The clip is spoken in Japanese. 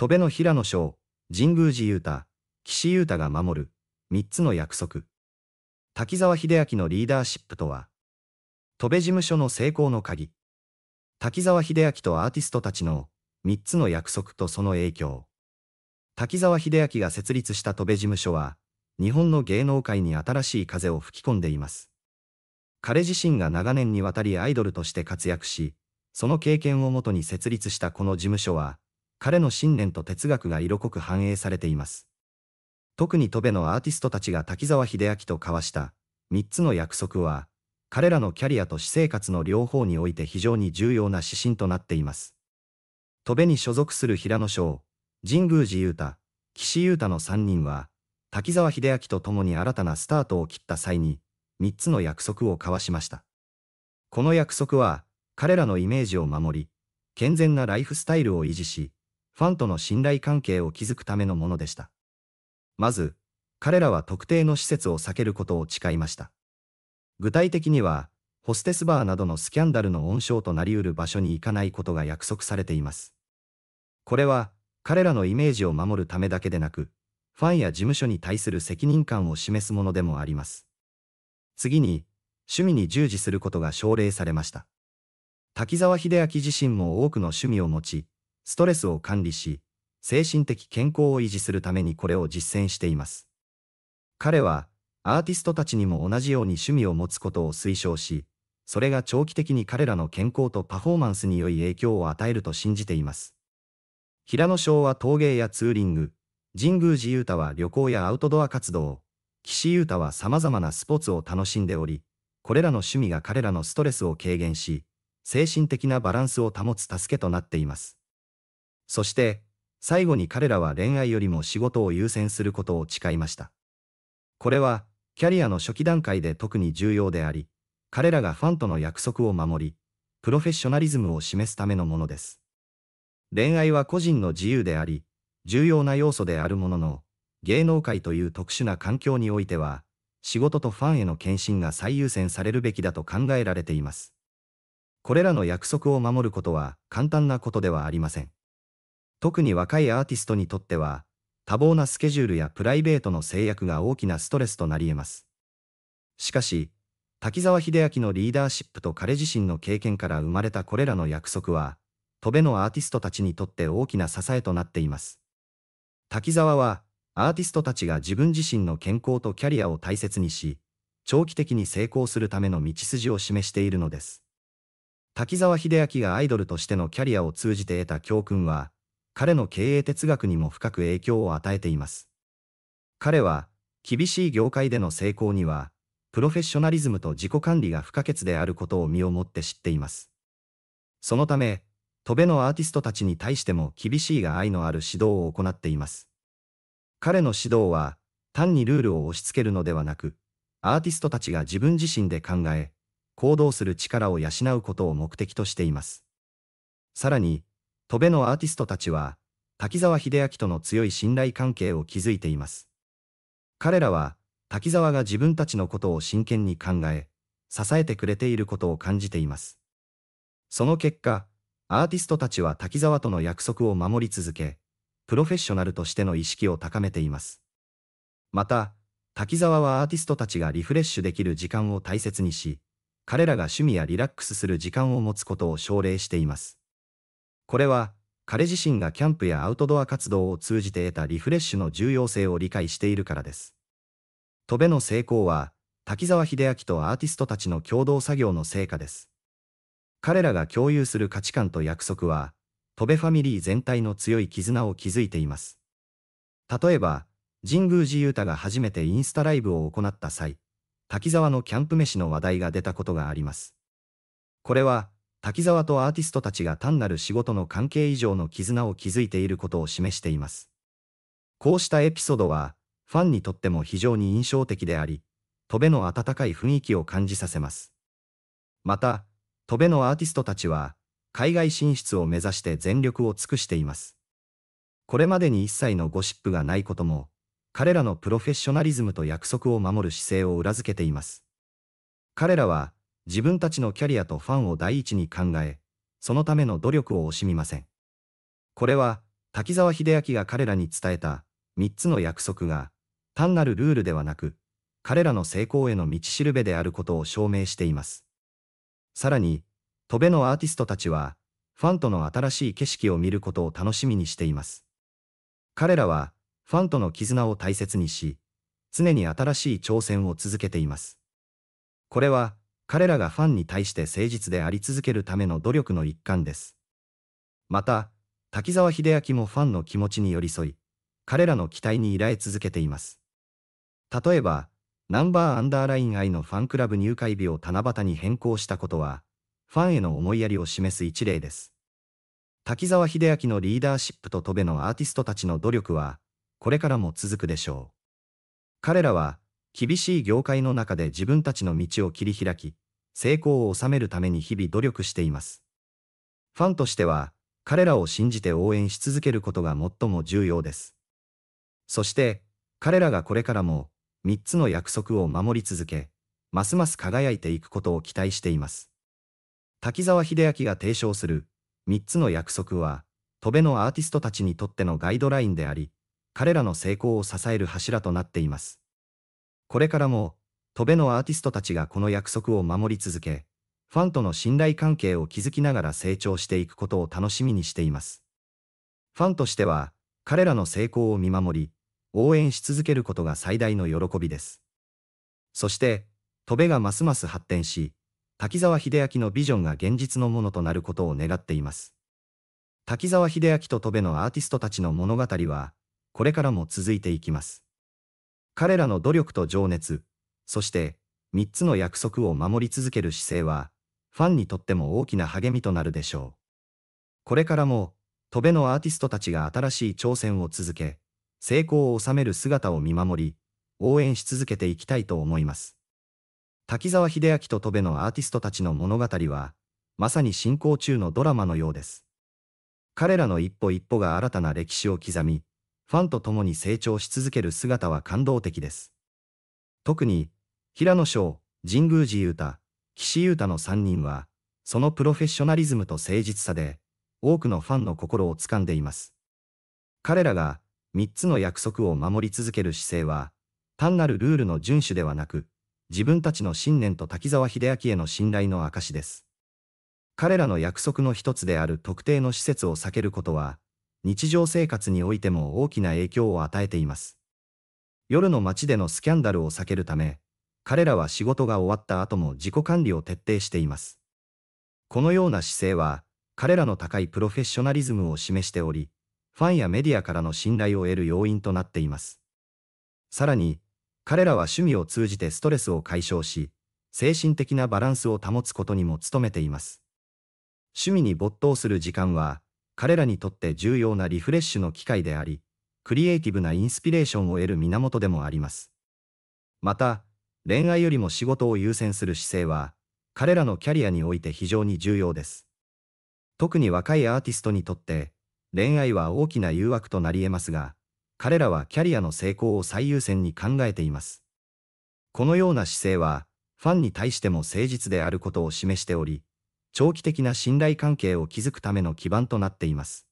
戸辺の平野翔、神宮寺雄太、岸優太が守る、三つの約束。滝沢秀明のリーダーシップとは、戸辺事務所の成功の鍵。滝沢秀明とアーティストたちの、三つの約束とその影響。滝沢秀明が設立した戸辺事務所は、日本の芸能界に新しい風を吹き込んでいます。彼自身が長年にわたりアイドルとして活躍し、その経験をもとに設立したこの事務所は、彼の信念と哲学が色濃く反映されています。特に戸部のアーティストたちが滝沢秀明と交わした三つの約束は、彼らのキャリアと私生活の両方において非常に重要な指針となっています。戸部に所属する平野翔、神宮寺雄太、岸優太の三人は、滝沢秀明と共に新たなスタートを切った際に、三つの約束を交わしました。この約束は、彼らのイメージを守り、健全なライフスタイルを維持し、ファンとの信頼関係を築くためのものでした。まず、彼らは特定の施設を避けることを誓いました。具体的には、ホステスバーなどのスキャンダルの温床となりうる場所に行かないことが約束されています。これは、彼らのイメージを守るためだけでなく、ファンや事務所に対する責任感を示すものでもあります。次に、趣味に従事することが奨励されました。滝沢秀明自身も多くの趣味を持ち、ストレスを管理し、精神的健康を維持するためにこれを実践しています。彼は、アーティストたちにも同じように趣味を持つことを推奨し、それが長期的に彼らの健康とパフォーマンスに良い影響を与えると信じています。平野翔は陶芸やツーリング、神宮寺雄太は旅行やアウトドア活動、岸優太は様々なスポーツを楽しんでおり、これらの趣味が彼らのストレスを軽減し、精神的なバランスを保つ助けとなっています。そして、最後に彼らは恋愛よりも仕事を優先することを誓いました。これは、キャリアの初期段階で特に重要であり、彼らがファンとの約束を守り、プロフェッショナリズムを示すためのものです。恋愛は個人の自由であり、重要な要素であるものの、芸能界という特殊な環境においては、仕事とファンへの献身が最優先されるべきだと考えられています。これらの約束を守ることは簡単なことではありません。特に若いアーティストにとっては、多忙なスケジュールやプライベートの制約が大きなストレスとなり得ます。しかし、滝沢秀明のリーダーシップと彼自身の経験から生まれたこれらの約束は、戸辺のアーティストたちにとって大きな支えとなっています。滝沢は、アーティストたちが自分自身の健康とキャリアを大切にし、長期的に成功するための道筋を示しているのです。滝沢秀明がアイドルとしてのキャリアを通じて得た教訓は、彼の経営哲学にも深く影響を与えています。彼は、厳しい業界での成功には、プロフェッショナリズムと自己管理が不可欠であることを身をもって知っています。そのため、戸辺のアーティストたちに対しても厳しいが愛のある指導を行っています。彼の指導は、単にルールを押し付けるのではなく、アーティストたちが自分自身で考え、行動する力を養うことを目的としています。さらに、戸辺のアーティストたちは、滝沢秀明との強い信頼関係を築いています。彼らは、滝沢が自分たちのことを真剣に考え、支えてくれていることを感じています。その結果、アーティストたちは滝沢との約束を守り続け、プロフェッショナルとしての意識を高めています。また、滝沢はアーティストたちがリフレッシュできる時間を大切にし、彼らが趣味やリラックスする時間を持つことを奨励しています。これは、彼自身がキャンプやアウトドア活動を通じて得たリフレッシュの重要性を理解しているからです。戸辺の成功は、滝沢秀明とアーティストたちの共同作業の成果です。彼らが共有する価値観と約束は、戸辺ファミリー全体の強い絆を築いています。例えば、神宮寺勇太が初めてインスタライブを行った際、滝沢のキャンプ飯の話題が出たことがあります。これは、滝沢とアーティストたちが単なる仕事の関係以上の絆を築いていることを示しています。こうしたエピソードは、ファンにとっても非常に印象的であり、戸辺の温かい雰囲気を感じさせます。また、戸辺のアーティストたちは、海外進出を目指して全力を尽くしています。これまでに一切のゴシップがないことも、彼らのプロフェッショナリズムと約束を守る姿勢を裏付けています。彼らは、自分たちのキャリアとファンを第一に考え、そのための努力を惜しみません。これは、滝沢秀明が彼らに伝えた3つの約束が、単なるルールではなく、彼らの成功への道しるべであることを証明しています。さらに、戸辺のアーティストたちは、ファンとの新しい景色を見ることを楽しみにしています。彼らは、ファンとの絆を大切にし、常に新しい挑戦を続けています。これは、彼らがファンに対して誠実であり続けるための努力の一環です。また、滝沢秀明もファンの気持ちに寄り添い、彼らの期待に依頼続けています。例えば、ナンバーアンダーライン愛のファンクラブ入会日を七夕に変更したことは、ファンへの思いやりを示す一例です。滝沢秀明のリーダーシップと戸部のアーティストたちの努力は、これからも続くでしょう。彼らは、厳しい業界の中で自分たちの道を切り開き、成功を収めるために日々努力しています。ファンとしては、彼らを信じて応援し続けることが最も重要です。そして、彼らがこれからも、3つの約束を守り続け、ますます輝いていくことを期待しています。滝沢秀明が提唱する、3つの約束は、戸辺のアーティストたちにとってのガイドラインであり、彼らの成功を支える柱となっています。これからも、戸辺のアーティストたちがこの約束を守り続け、ファンとの信頼関係を築きながら成長していくことを楽しみにしています。ファンとしては、彼らの成功を見守り、応援し続けることが最大の喜びです。そして、戸辺がますます発展し、滝沢秀明のビジョンが現実のものとなることを願っています。滝沢秀明と戸辺のアーティストたちの物語は、これからも続いていきます。彼らの努力と情熱、そして3つの約束を守り続ける姿勢は、ファンにとっても大きな励みとなるでしょう。これからも、戸辺のアーティストたちが新しい挑戦を続け、成功を収める姿を見守り、応援し続けていきたいと思います。滝沢秀明と戸辺のアーティストたちの物語は、まさに進行中のドラマのようです。彼らの一歩一歩が新たな歴史を刻み、ファンと共に成長し続ける姿は感動的です。特に、平野翔、神宮寺優太、岸優太の3人は、そのプロフェッショナリズムと誠実さで、多くのファンの心を掴んでいます。彼らが、3つの約束を守り続ける姿勢は、単なるルールの遵守ではなく、自分たちの信念と滝沢秀明への信頼の証です。彼らの約束の一つである特定の施設を避けることは、日常生活においても大きな影響を与えています。夜の街でのスキャンダルを避けるため、彼らは仕事が終わった後も自己管理を徹底しています。このような姿勢は、彼らの高いプロフェッショナリズムを示しており、ファンやメディアからの信頼を得る要因となっています。さらに、彼らは趣味を通じてストレスを解消し、精神的なバランスを保つことにも努めています。趣味に没頭する時間は、彼らにとって重要なリフレッシュの機会であり、クリエイティブなインスピレーションを得る源でもあります。また、恋愛よりも仕事を優先する姿勢は、彼らのキャリアにおいて非常に重要です。特に若いアーティストにとって、恋愛は大きな誘惑となり得ますが、彼らはキャリアの成功を最優先に考えています。このような姿勢は、ファンに対しても誠実であることを示しており、長期的な信頼関係を築くための基盤となっています。